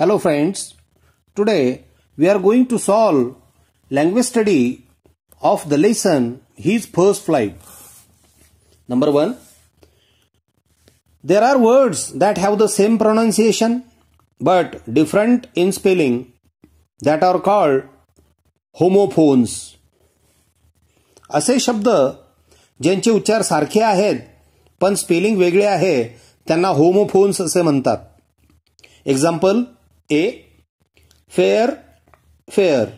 Hello friends, today we are going to solve language study of the lesson His First Flight. Number 1. There are words that have the same pronunciation but different in spelling that are called homophones. असे शब्द ज्यांचे उच्चार सारखे आहेत पण spelling वेगळे आहे त्यांना होमोफोन्स असे म्हणतात example a fair fair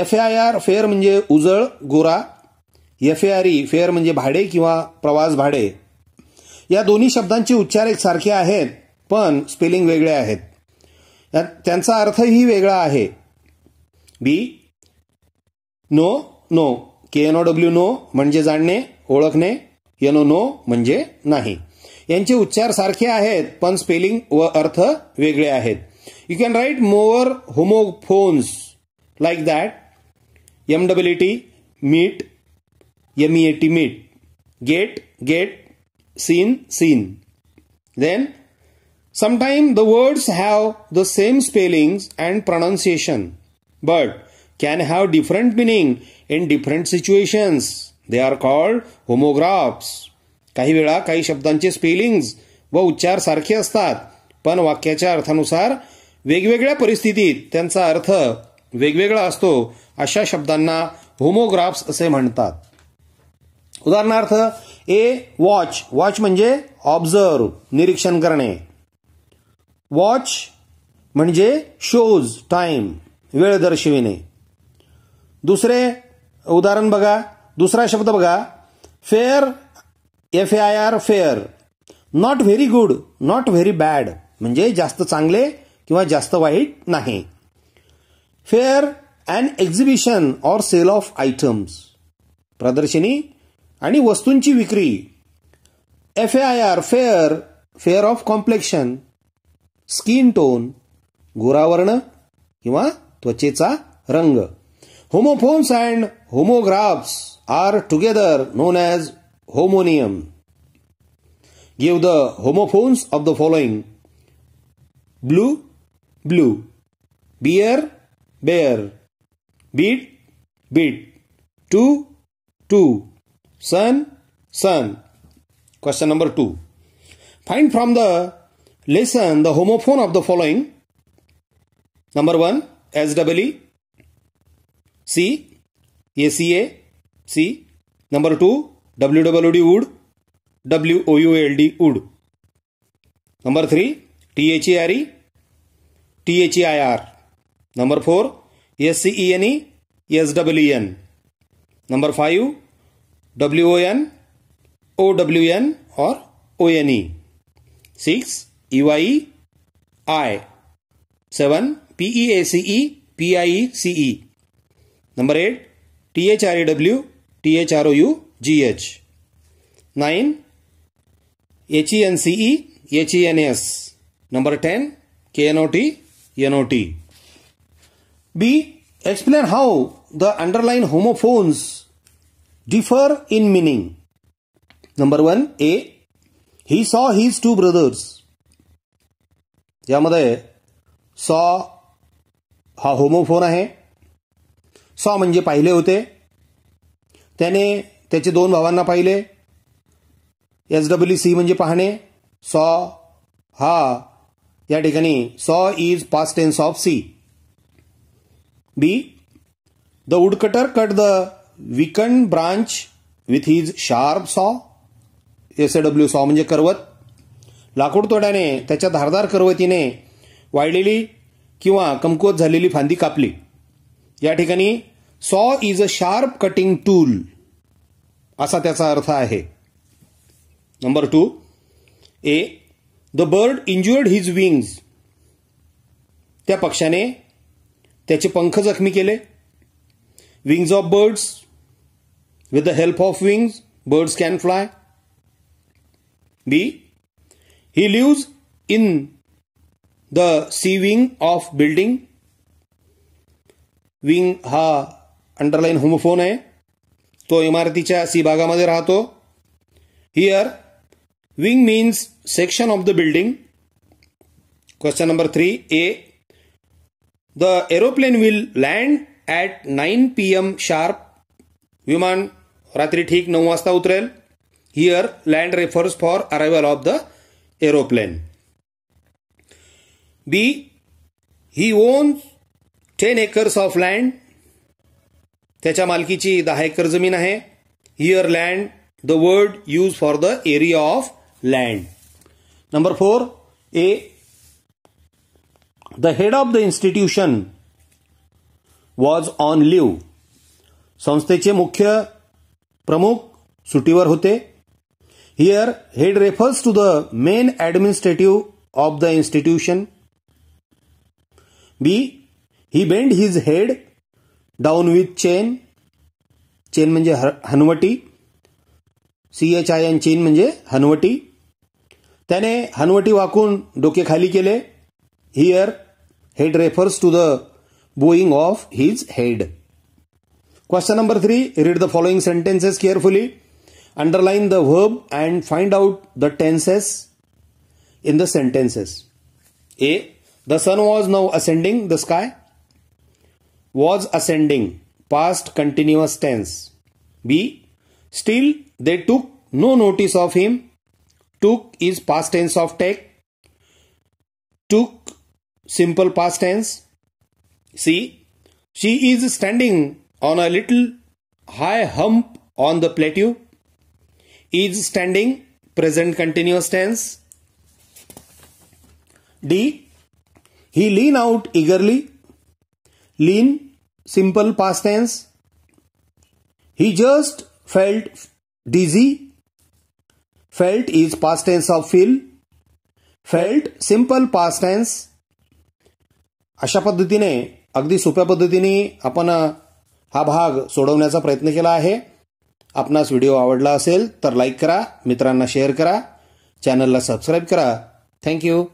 F A I R fair म्हणजे उजळ गोरा F A R E fair म्हणजे भाडे किंवा प्रवास भाडे या दोन्ही शब्दांचे उच्चार एक सारखे आहेत पण स्पेलिंग वेगळे आहेत त्यांचा अर्थही वेगळा आहे B no know K N W know म्हणजे जाणणे ओळखणे एन ओ नो म्हणजे नाही यांचे उच्चार सारखे आहेत पण स्पेलिंग व अर्थ वेगळे आहेत You can write more homophones like that. M W T meet, M-E-A-T, meet. Get, get, seen, seen. Then, sometimes the words have the same spellings and pronunciation, but can have different meaning in different situations. They are called homographs. काही वेळा काही शब्दांचे spellings व उच्चार सारखे असतात पण वाक्याच्या अर्थानुसार वेगवेगळ्या परिस्थितीत त्यांचा अर्थ वेगवेगळा असतो अशा शब्दांना होमोग्राफ्स असे म्हणतात उदाहरणार्थ ए वॉच वॉच म्हणजे ऑब्झर्व निरीक्षण करणे वॉच म्हणजे शोज टाइम वेळ दर्शविणे दुसरे उदाहरण बघा दुसरा शब्द बघा fair F A I R fair not very good not very bad म्हणजे जास्त चांगले किंवा जास्त वाईट नाही fair and exhibition or sale of items प्रदर्शनी आणि वस्तूंची विक्री F A I R fair fair of complexion skin tone गोरावर्ण किंवा त्वचेचा रंग homophones and homographs are together known as homonym give the homophones of the following blue blew bear bare beat beet to to sun son question number two find from the lesson the homophone of the following number one S E C A C A C number two W W W D O U L D wood number three T H R E T H E I R number four S C N E S W N number five W O N O W N or O N E six E Y I seven P E A C E P I C E number eight T H R E W T H R O U G H nine H E N C E H E N S number ten K N O T NOT. B. Explain how the underlying homophones differ in meaning. Number 1. A. He saw his two brothers. यामध्ये saw हा homophone आहे saw म्हणजे पाहिले होते त्याने त्याचे दोन भावांना पाहिले एस डब्ल्यू सी म्हणजे पाहणे saw हा या ठिकाणी saw is past tense of see B the woodcutter cut the weaken branch with his sharp saw S W saw म्हणजे करवत लाकूड तोड्याने त्याच्या धारदार करवतीने वाळलेली किंवा कमकुवत झालेली फांदी कापली या ठिकाणी saw is a sharp cutting tool असा त्याचा अर्थ आहे number two A the bird injured his wings त्या पक्षाने त्याचे पंख जखमी केले wings of birds with the help of wings birds can fly B he lives in the C wing of building wing हा अंडरलाईन होमोफोन आहे तो इमारतीच्या सी भागामध्ये राहतो here wing means section of the building. Question number 3 A. The aeroplane will land at nine P M sharp विमान रात्री ठीक नऊ वाजता उतरेल here land refers for arrival of the aeroplane B he own ten acres of land त्याच्या मालकीची दहा एकर जमीन आहे here land the word use for the area of land Number 4 A the head of the institution was on leave संस्थेचे मुख्य प्रमुख सुटीवर होते here head refers to the main administrative of the institution B he bend his head down with chin chin म्हणजे हनवटी C H I N chin म्हणजे हनवटी त्याने हनवटी वाकून डोके खाली केले here head refers to the bowing of his head question number three read the following sentences carefully underline the verb and find out the tenses in the sentences A the sun was now ascending the sky was ascending past continuous tense. B. Still they took no notice of him took is past tense of take took simple past tense see she is standing on a little high hump on the plateau is standing present continuous tense d he lean out eagerly lean simple past tense he just felt dizzy Felt is past tense of feel. Felt simple past tense. अशा पद्धतीने अगदी सोप्या पद्धतीने आपण हा भाग सोडवण्याचा प्रयत्न केला आहे आपणास व्हिडिओ आवडला असेल तर लाईक करा मित्रांना शेअर करा चॅनलला सबस्क्राईब करा थँक्यू